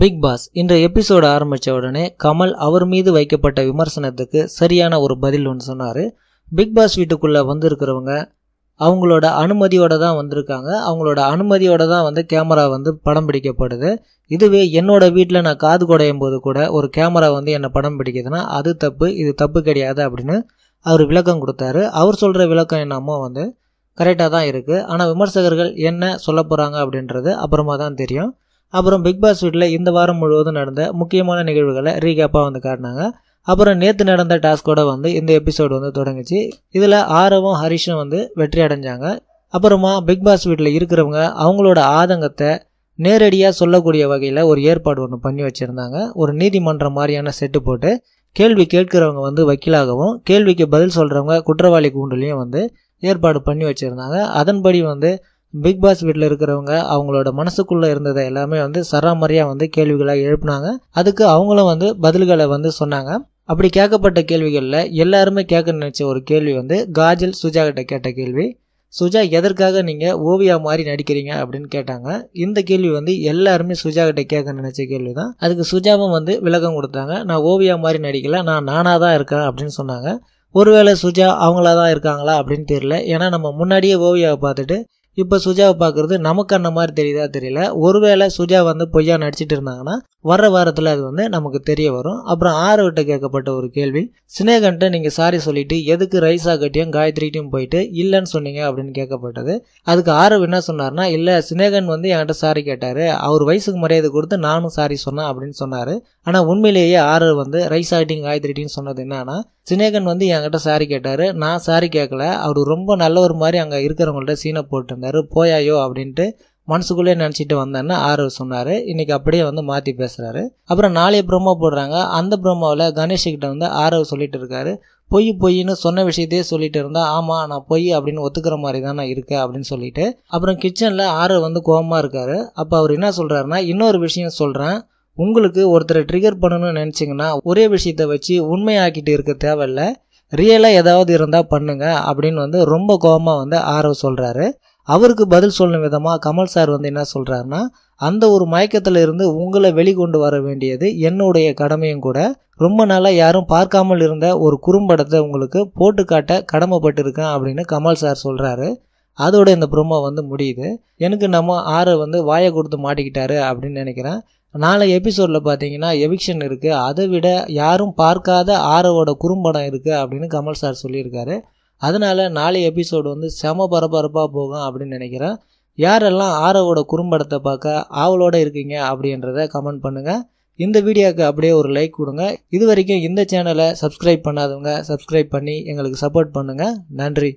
big pass இந்த episode ஆரம்பித்த உடனே கமல் அவர் மீது வைக்கப்பட்ட விமர்சனத்துக்கு சரியான ஒரு பதில் ஒன்று சொன்னார் பிக் பாஸ் வீட்டுக்குள்ளே வந்திருக்கிறவங்க அவங்களோட அனுமதியோடு தான் வந்திருக்காங்க அவங்களோட அனுமதியோடு தான் வந்து கேமரா வந்து படம் பிடிக்கப்படுது இதுவே என்னோட வீட்டில் நான் காது குடையும் போது கூட ஒரு கேமரா வந்து என்னை படம் பிடிக்குதுன்னா அது தப்பு இது தப்பு கிடையாது அப்படின்னு அவர் விளக்கம் கொடுத்தாரு அவர் சொல்கிற விளக்கம் என்னமோ வந்து கரெக்டாக தான் இருக்குது ஆனால் விமர்சகர்கள் என்ன சொல்ல போகிறாங்க அப்படின்றது அப்புறமா தான் தெரியும் அப்புறம் பிக் பாஸ் வீட்டில் இந்த வாரம் முழுவதும் நடந்த முக்கியமான நிகழ்வுகளை ரீகேப்பாக வந்து காட்டினாங்க அப்புறம் நேற்று நடந்த டாஸ்கோட வந்து இந்த எபிசோடு வந்து தொடங்குச்சு இதில் ஆரவும் ஹரிஷும் வந்து வெற்றி அடைஞ்சாங்க அப்புறமா பிக் பாஸ் வீட்டில் இருக்கிறவங்க அவங்களோட ஆதங்கத்தை நேரடியாக சொல்லக்கூடிய வகையில் ஒரு ஏற்பாடு ஒன்று பண்ணி வச்சுருந்தாங்க ஒரு நீதிமன்றம் மாதிரியான செட்டு போட்டு கேள்வி கேட்கிறவங்க வந்து வக்கீலாகவும் கேள்விக்கு பதில் சொல்கிறவங்க குற்றவாளி கூண்டுலேயும் வந்து ஏற்பாடு பண்ணி வச்சுருந்தாங்க அதன்படி வந்து பிக் பாஸ் வீட்டில் இருக்கிறவங்க அவங்களோட மனசுக்குள்ளே இருந்ததை எல்லாமே வந்து சராமரியாக வந்து கேள்விகளாக எழுப்பினாங்க அதுக்கு அவங்களும் வந்து பதில்களை வந்து சொன்னாங்க அப்படி கேட்கப்பட்ட கேள்விகளில் எல்லாருமே கேட்க நினச்ச ஒரு கேள்வி வந்து காஜல் சுஜா கிட்ட கேட்ட கேள்வி சுஜா எதற்காக நீங்கள் ஓவியா மாதிரி நடிக்கிறீங்க அப்படின்னு கேட்டாங்க இந்த கேள்வி வந்து எல்லாருமே சுஜா கிட்ட கேட்க நினைச்ச கேள்வி தான் அதுக்கு சுஜாவும் வந்து விளக்கம் கொடுத்தாங்க நான் ஓவியா மாதிரி நடிக்கல நான் நானாக தான் இருக்கேன் அப்படின்னு சொன்னாங்க ஒருவேளை சுஜா அவங்களா தான் இருக்காங்களா அப்படின்னு தெரியல ஏன்னா நம்ம முன்னாடியே ஓவியாவை பார்த்துட்டு இப்போ சுஜாவை பார்க்குறது நமக்கு அந்த மாதிரி தெரியுதா தெரியல ஒருவேளை சுஜா வந்து பொய்யா நடிச்சிட்டு இருந்தாங்கன்னா வர வாரத்தில் அது வந்து நமக்கு தெரிய வரும் அப்புறம் விட்ட கேட்கப்பட்ட ஒரு கேள்வி சினேகன்ட்ட நீங்கள் சாரி சொல்லிட்டு எதுக்கு ரைஸா கட்டியும் காயத்ரிட்டையும் போயிட்டு இல்லைன்னு சொன்னீங்க அப்படின்னு கேட்கப்பட்டது அதுக்கு ஆறு என்ன சொன்னார்னா இல்லை சினேகன் வந்து என்கிட்ட சாரி கேட்டார் அவர் வயசுக்கு மரியாதை கொடுத்து நானும் சாரி சொன்னேன் அப்படின்னு சொன்னார் ஆனால் உண்மையிலேயே ஆறு வந்து ரைஸ் ஆகிட்டையும் சொன்னது என்னன்னா சினேகன் வந்து என்கிட்ட சாரி கேட்டார் நான் சாரி கேட்கல அவர் ரொம்ப நல்ல ஒரு மாதிரி அங்கே இருக்கிறவங்கள்ட்ட சீனை போட்டிருந்தேன் இருந்தார் போயாயோ அப்படின்ட்டு மனசுக்குள்ளே நினச்சிட்டு வந்தேன்னு ஆர்வ சொன்னார் இன்றைக்கி அப்படியே வந்து மாற்றி பேசுகிறாரு அப்புறம் நாளைய பிரம்மா போடுறாங்க அந்த பிரம்மாவில் கணேஷ்கிட்ட வந்து ஆர்வ சொல்லிட்டு இருக்காரு பொய் பொய்ன்னு சொன்ன விஷயத்தையே சொல்லிட்டு இருந்தா ஆமாம் நான் பொய் அப்படின்னு ஒத்துக்கிற மாதிரி தான் நான் இருக்கேன் அப்படின்னு சொல்லிட்டு அப்புறம் கிச்சனில் ஆறு வந்து கோபமாக இருக்காரு அப்போ அவர் என்ன சொல்கிறாருன்னா இன்னொரு விஷயம் சொல்கிறேன் உங்களுக்கு ஒருத்தரை ட்ரிகர் பண்ணணும்னு நினச்சிங்கன்னா ஒரே விஷயத்தை வச்சு உண்மையாக்கிட்டு இருக்க தேவையில்லை ரியலாக ஏதாவது இருந்தால் பண்ணுங்க அப்படின்னு வந்து ரொம்ப கோபமாக வந்து ஆரவ் சொல்கிறாரு அவருக்கு பதில் சொல்லும் விதமாக கமல் சார் வந்து என்ன சொல்கிறாருன்னா அந்த ஒரு மயக்கத்தில் இருந்து உங்களை வெளிக்கொண்டு வர வேண்டியது என்னுடைய கடமையும் கூட ரொம்ப நாளாக யாரும் பார்க்காமல் இருந்த ஒரு குறும்படத்தை உங்களுக்கு போட்டு காட்ட கடமைப்பட்டிருக்கேன் அப்படின்னு கமல் சார் சொல்கிறாரு அதோட இந்த ப்ரொமோ வந்து முடியுது எனக்கு நம்ம ஆரை வந்து வாயை கொடுத்து மாட்டிக்கிட்டாரு அப்படின்னு நினைக்கிறேன் நாளை எபிசோடில் பார்த்தீங்கன்னா எவிக்ஷன் இருக்குது அதை விட யாரும் பார்க்காத ஆரோட குறும்படம் இருக்குது அப்படின்னு கமல் சார் சொல்லியிருக்காரு அதனால் நாளை எபிசோடு வந்து செம பரபரப்பாக போகும் அப்படின்னு நினைக்கிறேன் யாரெல்லாம் ஆரவோட குறும்படத்தை பார்க்க ஆவலோடு இருக்கீங்க அப்படின்றத கமெண்ட் பண்ணுங்கள் இந்த வீடியோவுக்கு அப்படியே ஒரு லைக் கொடுங்க இது வரைக்கும் இந்த சேனலை சப்ஸ்கிரைப் பண்ணாதவங்க சப்ஸ்கிரைப் பண்ணி எங்களுக்கு சப்போர்ட் பண்ணுங்கள் நன்றி